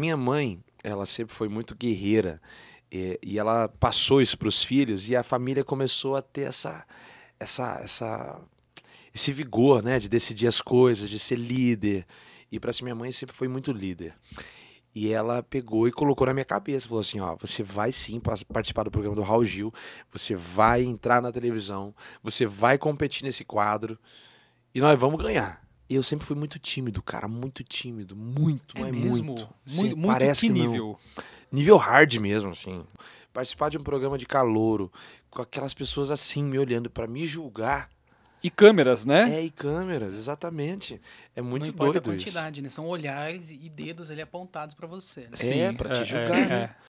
Minha mãe, ela sempre foi muito guerreira e, e ela passou isso para os filhos e a família começou a ter essa, essa, essa, esse vigor, né, de decidir as coisas, de ser líder. E para assim, minha mãe sempre foi muito líder. E ela pegou e colocou na minha cabeça, falou assim, ó, você vai sim participar do programa do Raul Gil, você vai entrar na televisão, você vai competir nesse quadro e nós vamos ganhar. E eu sempre fui muito tímido, cara, muito tímido, muito, é mas mesmo? muito. Sim, muito, parece que, nível? Não. Nível hard mesmo, assim. Participar de um programa de calouro, com aquelas pessoas assim me olhando para me julgar. E câmeras, né? É, e câmeras, exatamente. É muito Não doido a quantidade, isso. né? São olhares e dedos ali apontados para você. Né? É, pra te é, julgar, é, né? É.